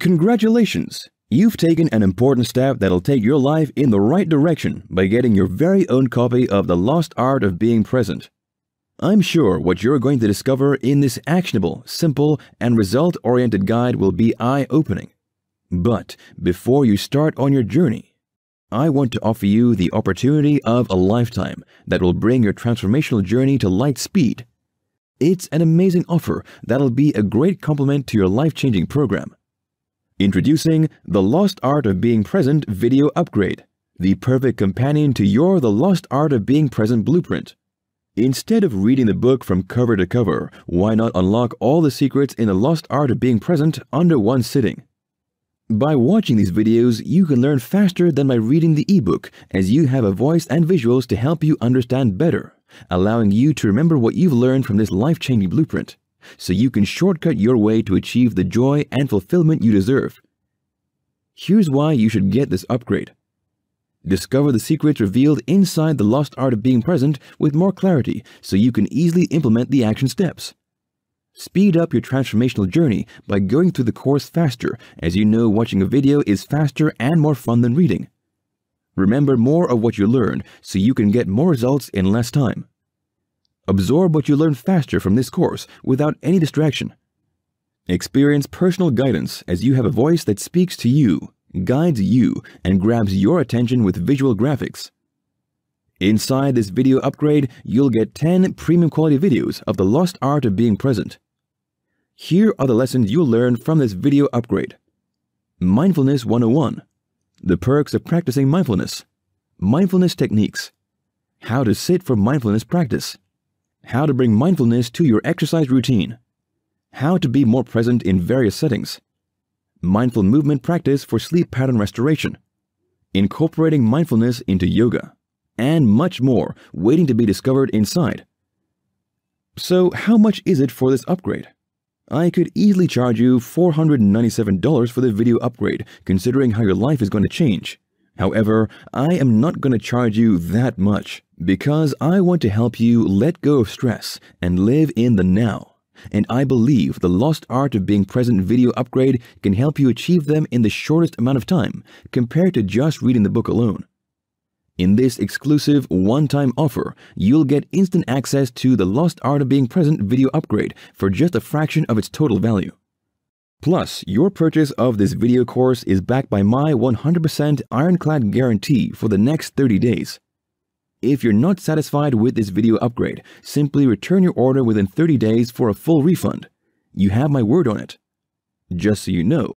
Congratulations! You've taken an important step that'll take your life in the right direction by getting your very own copy of The Lost Art of Being Present. I'm sure what you're going to discover in this actionable, simple, and result-oriented guide will be eye-opening. But before you start on your journey, I want to offer you the opportunity of a lifetime that will bring your transformational journey to light speed. It's an amazing offer that'll be a great complement to your life-changing program. Introducing the Lost Art of Being Present video upgrade, the perfect companion to your The Lost Art of Being Present blueprint. Instead of reading the book from cover to cover, why not unlock all the secrets in The Lost Art of Being Present under one sitting? By watching these videos, you can learn faster than by reading the ebook as you have a voice and visuals to help you understand better, allowing you to remember what you've learned from this life-changing blueprint so you can shortcut your way to achieve the joy and fulfillment you deserve. Here's why you should get this upgrade. Discover the secrets revealed inside the lost art of being present with more clarity so you can easily implement the action steps. Speed up your transformational journey by going through the course faster as you know watching a video is faster and more fun than reading. Remember more of what you learned so you can get more results in less time. Absorb what you learn faster from this course without any distraction. Experience personal guidance as you have a voice that speaks to you, guides you, and grabs your attention with visual graphics. Inside this video upgrade, you'll get 10 premium quality videos of the lost art of being present. Here are the lessons you'll learn from this video upgrade. Mindfulness 101 The perks of practicing mindfulness Mindfulness techniques How to sit for mindfulness practice how to bring mindfulness to your exercise routine, how to be more present in various settings, mindful movement practice for sleep pattern restoration, incorporating mindfulness into yoga, and much more waiting to be discovered inside. So how much is it for this upgrade? I could easily charge you $497 for the video upgrade considering how your life is going to change. However, I am not going to charge you that much. Because I want to help you let go of stress and live in the now. And I believe the Lost Art of Being Present video upgrade can help you achieve them in the shortest amount of time compared to just reading the book alone. In this exclusive one-time offer, you'll get instant access to the Lost Art of Being Present video upgrade for just a fraction of its total value. Plus, your purchase of this video course is backed by my 100% ironclad guarantee for the next 30 days. If you're not satisfied with this video upgrade, simply return your order within 30 days for a full refund. You have my word on it. Just so you know,